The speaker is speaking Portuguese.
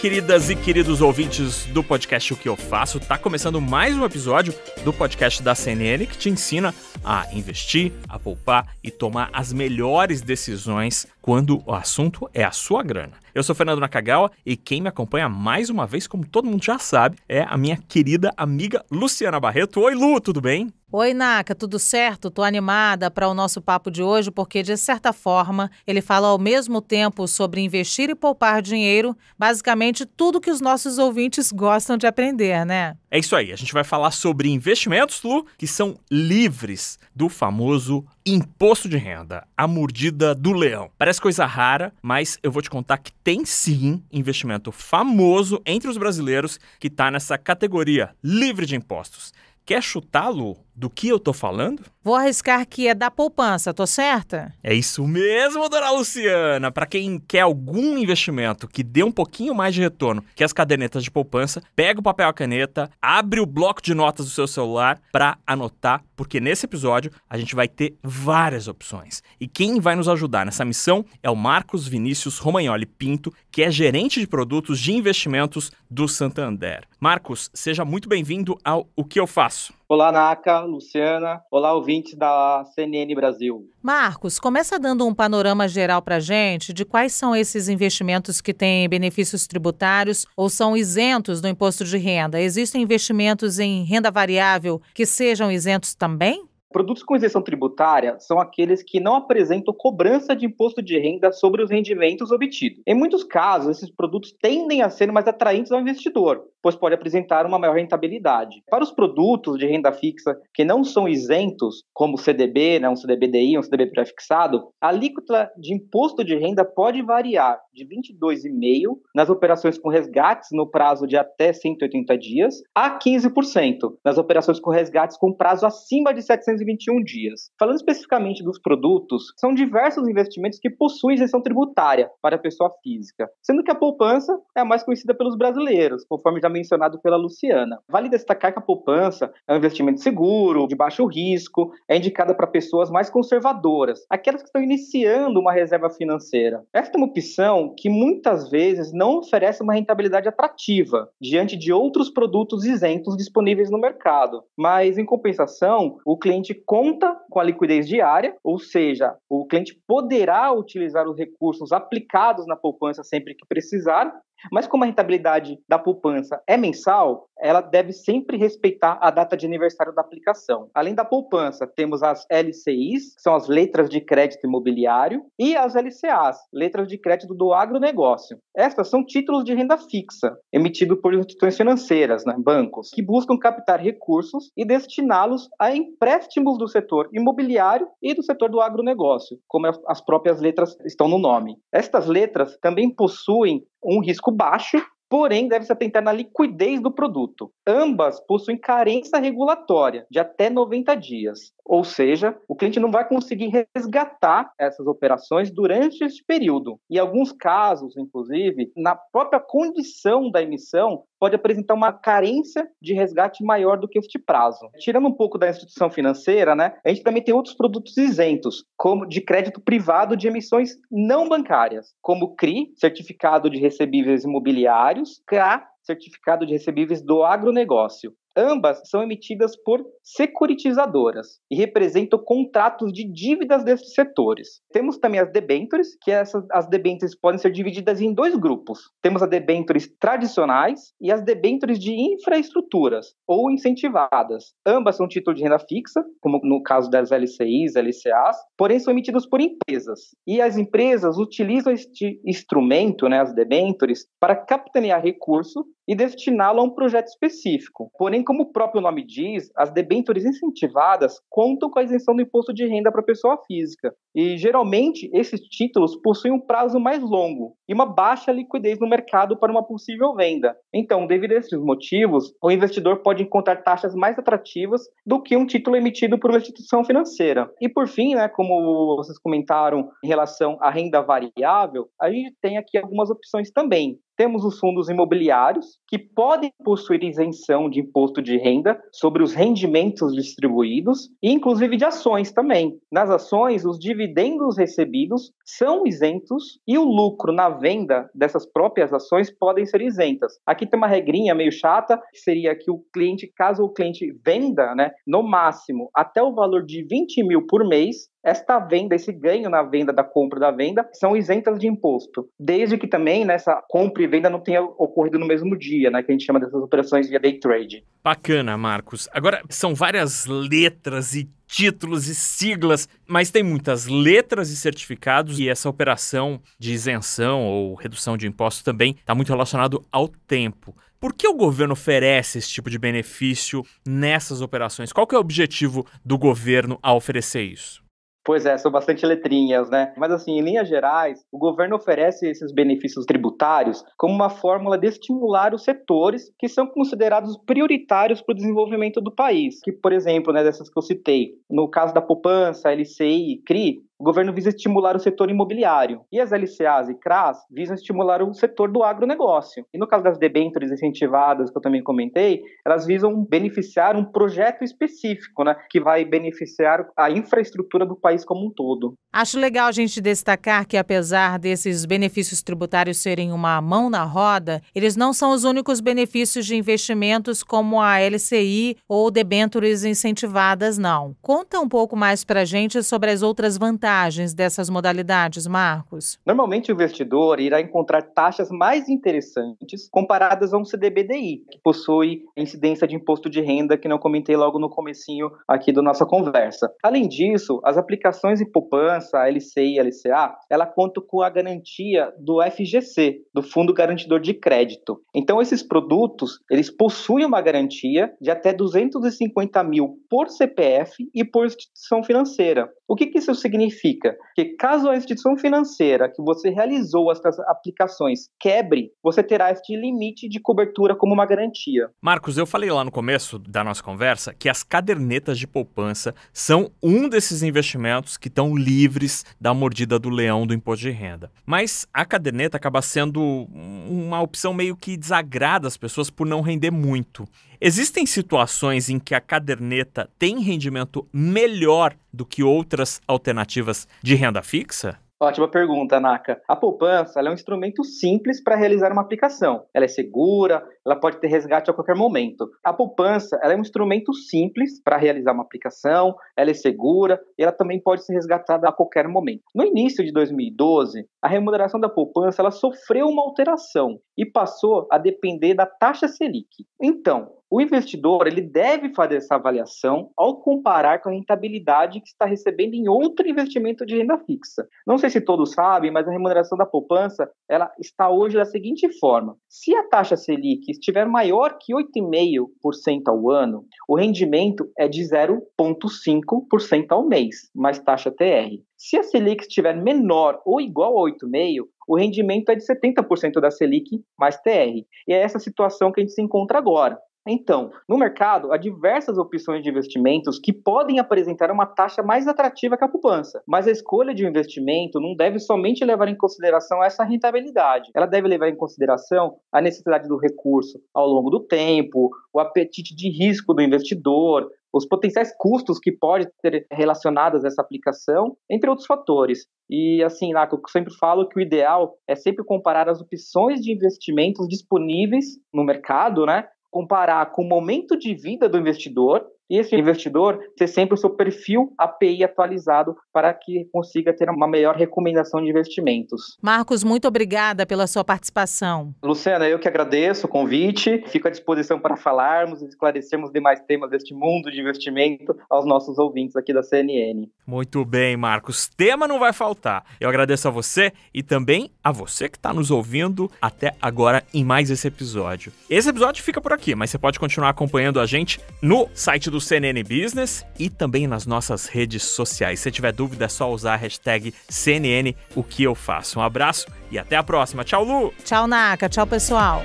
queridas e queridos ouvintes do podcast O Que Eu Faço, tá começando mais um episódio do podcast da CNN que te ensina a investir, a poupar e tomar as melhores decisões quando o assunto é a sua grana. Eu sou Fernando Nakagawa e quem me acompanha mais uma vez, como todo mundo já sabe, é a minha querida amiga Luciana Barreto. Oi, Lu, tudo bem? Oi, Naka, tudo certo? Tô animada para o nosso papo de hoje porque, de certa forma, ele fala ao mesmo tempo sobre investir e poupar dinheiro, basicamente tudo que os nossos ouvintes gostam de aprender, né? É isso aí, a gente vai falar sobre investimentos, Lu, que são livres do famoso imposto de renda, a mordida do leão. Parece coisa rara, mas eu vou te contar que tem sim investimento famoso entre os brasileiros que está nessa categoria livre de impostos. Quer chutá-lo do que eu tô falando? Vou arriscar que é da poupança, tô certa? É isso mesmo, dona Luciana. Para quem quer algum investimento que dê um pouquinho mais de retorno que as cadernetas de poupança, pega o papel e a caneta, abre o bloco de notas do seu celular para anotar, porque nesse episódio a gente vai ter várias opções. E quem vai nos ajudar nessa missão é o Marcos Vinícius Romagnoli Pinto, que é gerente de produtos de investimentos do Santander. Marcos, seja muito bem-vindo ao O que eu faço abraço. Olá, Naka, Luciana. Olá, ouvintes da CNN Brasil. Marcos, começa dando um panorama geral para gente de quais são esses investimentos que têm benefícios tributários ou são isentos do imposto de renda. Existem investimentos em renda variável que sejam isentos também? Produtos com isenção tributária são aqueles que não apresentam cobrança de imposto de renda sobre os rendimentos obtidos. Em muitos casos, esses produtos tendem a ser mais atraentes ao investidor, pois pode apresentar uma maior rentabilidade. Para os produtos de renda fixa que não são isentos, como o CDB, né, um CDBDI, um CDB pré-fixado, a alíquota de imposto de renda pode variar de 22,5% nas operações com resgates no prazo de até 180 dias a 15% nas operações com resgates com prazo acima de 700 421 dias. Falando especificamente dos produtos, são diversos investimentos que possuem isenção tributária para a pessoa física, sendo que a poupança é a mais conhecida pelos brasileiros, conforme já mencionado pela Luciana. Vale destacar que a poupança é um investimento seguro, de baixo risco, é indicada para pessoas mais conservadoras, aquelas que estão iniciando uma reserva financeira. Esta é uma opção que muitas vezes não oferece uma rentabilidade atrativa diante de outros produtos isentos disponíveis no mercado, mas em compensação, o cliente gente conta com a liquidez diária, ou seja, o cliente poderá utilizar os recursos aplicados na poupança sempre que precisar, mas como a rentabilidade da poupança é mensal, ela deve sempre respeitar a data de aniversário da aplicação. Além da poupança, temos as LCIs, que são as letras de crédito imobiliário, e as LCAs, letras de crédito do agronegócio. Estas são títulos de renda fixa, emitidos por instituições financeiras, né, bancos, que buscam captar recursos e destiná-los a empréstimos do setor imobiliário e do setor do agronegócio, como as próprias letras estão no nome. Estas letras também possuem um risco baixo porém deve-se atentar na liquidez do produto. Ambas possuem carência regulatória de até 90 dias ou seja, o cliente não vai conseguir resgatar essas operações durante esse período. Em alguns casos, inclusive, na própria condição da emissão, pode apresentar uma carência de resgate maior do que este prazo. Tirando um pouco da instituição financeira, né, a gente também tem outros produtos isentos, como de crédito privado de emissões não bancárias, como CRI, certificado de recebíveis imobiliários, CRA, certificado de recebíveis do agronegócio. Ambas são emitidas por securitizadoras e representam contratos de dívidas desses setores. Temos também as debentures, que essas, as debentures podem ser divididas em dois grupos. Temos as debentures tradicionais e as debentures de infraestruturas ou incentivadas. Ambas são títulos de renda fixa, como no caso das LCIs, LCAs, porém são emitidos por empresas. E as empresas utilizam este instrumento, né, as debentures, para capitanear recurso e destiná-lo a um projeto específico. Porém, como o próprio nome diz, as debêntures incentivadas contam com a isenção do imposto de renda para a pessoa física. E geralmente esses títulos possuem um prazo mais longo e uma baixa liquidez no mercado para uma possível venda. Então, devido a esses motivos, o investidor pode encontrar taxas mais atrativas do que um título emitido por uma instituição financeira. E por fim, né, como vocês comentaram em relação à renda variável, a gente tem aqui algumas opções também temos os fundos imobiliários, que podem possuir isenção de imposto de renda sobre os rendimentos distribuídos, e inclusive de ações também. Nas ações, os dividendos recebidos são isentos e o lucro na venda dessas próprias ações podem ser isentas. Aqui tem uma regrinha meio chata, que seria que o cliente, caso o cliente venda, né, no máximo até o valor de 20 mil por mês, esta venda, esse ganho na venda da compra e da venda são isentas de imposto, desde que também nessa né, compra e venda não tenha ocorrido no mesmo dia, né, que a gente chama dessas operações via day trade. Bacana, Marcos. Agora são várias letras e títulos e siglas, mas tem muitas letras e certificados e essa operação de isenção ou redução de imposto também está muito relacionado ao tempo. Por que o governo oferece esse tipo de benefício nessas operações? Qual que é o objetivo do governo ao oferecer isso? Pois é, são bastante letrinhas, né? Mas assim, em linhas gerais, o governo oferece esses benefícios tributários como uma fórmula de estimular os setores que são considerados prioritários para o desenvolvimento do país. Que, por exemplo, né, dessas que eu citei, no caso da poupança, LCI e CRI, o governo visa estimular o setor imobiliário. E as LCAs e CRAs visam estimular o setor do agronegócio. E no caso das debêntures incentivadas, que eu também comentei, elas visam beneficiar um projeto específico, né, que vai beneficiar a infraestrutura do país como um todo. Acho legal a gente destacar que, apesar desses benefícios tributários serem uma mão na roda, eles não são os únicos benefícios de investimentos como a LCI ou debêntures incentivadas, não. Conta um pouco mais para gente sobre as outras vantagens vantagens dessas modalidades, Marcos? Normalmente o investidor irá encontrar taxas mais interessantes comparadas a um CDBDI, que possui incidência de imposto de renda que não comentei logo no comecinho aqui da nossa conversa. Além disso, as aplicações em poupança, LCI e LCA, ela conta com a garantia do FGC, do Fundo Garantidor de Crédito. Então esses produtos, eles possuem uma garantia de até 250 mil por CPF e por instituição financeira. O que, que isso significa? significa que caso a instituição financeira que você realizou essas aplicações quebre, você terá este limite de cobertura como uma garantia. Marcos, eu falei lá no começo da nossa conversa que as cadernetas de poupança são um desses investimentos que estão livres da mordida do leão do imposto de renda. Mas a caderneta acaba sendo uma opção meio que desagrada as pessoas por não render muito. Existem situações em que a caderneta tem rendimento melhor do que outras alternativas de renda fixa? Ótima pergunta, Naka. A poupança é um instrumento simples para realizar uma aplicação. Ela é segura, ela pode ter resgate a qualquer momento. A poupança é um instrumento simples para realizar uma aplicação, ela é segura e ela também pode ser resgatada a qualquer momento. No início de 2012, a remuneração da poupança ela sofreu uma alteração e passou a depender da taxa Selic. Então, o investidor ele deve fazer essa avaliação ao comparar com a rentabilidade que está recebendo em outro investimento de renda fixa. Não sei se todos sabem, mas a remuneração da poupança ela está hoje da seguinte forma: se a taxa Selic estiver maior que 8,5% ao ano, o rendimento é de 0,5% ao mês, mais taxa TR. Se a Selic estiver menor ou igual a 8,5%, o rendimento é de 70% da Selic mais TR. E é essa situação que a gente se encontra agora. Então, no mercado, há diversas opções de investimentos que podem apresentar uma taxa mais atrativa que a poupança, mas a escolha de um investimento não deve somente levar em consideração essa rentabilidade. Ela deve levar em consideração a necessidade do recurso ao longo do tempo, o apetite de risco do investidor, os potenciais custos que pode ter relacionados a essa aplicação, entre outros fatores. E assim, lá, eu sempre falo que o ideal é sempre comparar as opções de investimentos disponíveis no mercado, né, comparar com o momento de vida do investidor e esse investidor ter sempre o seu perfil API atualizado para que consiga ter uma melhor recomendação de investimentos. Marcos, muito obrigada pela sua participação. Luciana, eu que agradeço o convite, fico à disposição para falarmos e esclarecermos demais temas deste mundo de investimento aos nossos ouvintes aqui da CNN. Muito bem, Marcos. Tema não vai faltar. Eu agradeço a você e também a você que está nos ouvindo até agora em mais esse episódio. Esse episódio fica por aqui, mas você pode continuar acompanhando a gente no site do do CNN Business e também nas nossas redes sociais. Se tiver dúvida, é só usar a hashtag CNN O Que Eu Faço. Um abraço e até a próxima. Tchau, Lu! Tchau, Naka. Tchau, pessoal.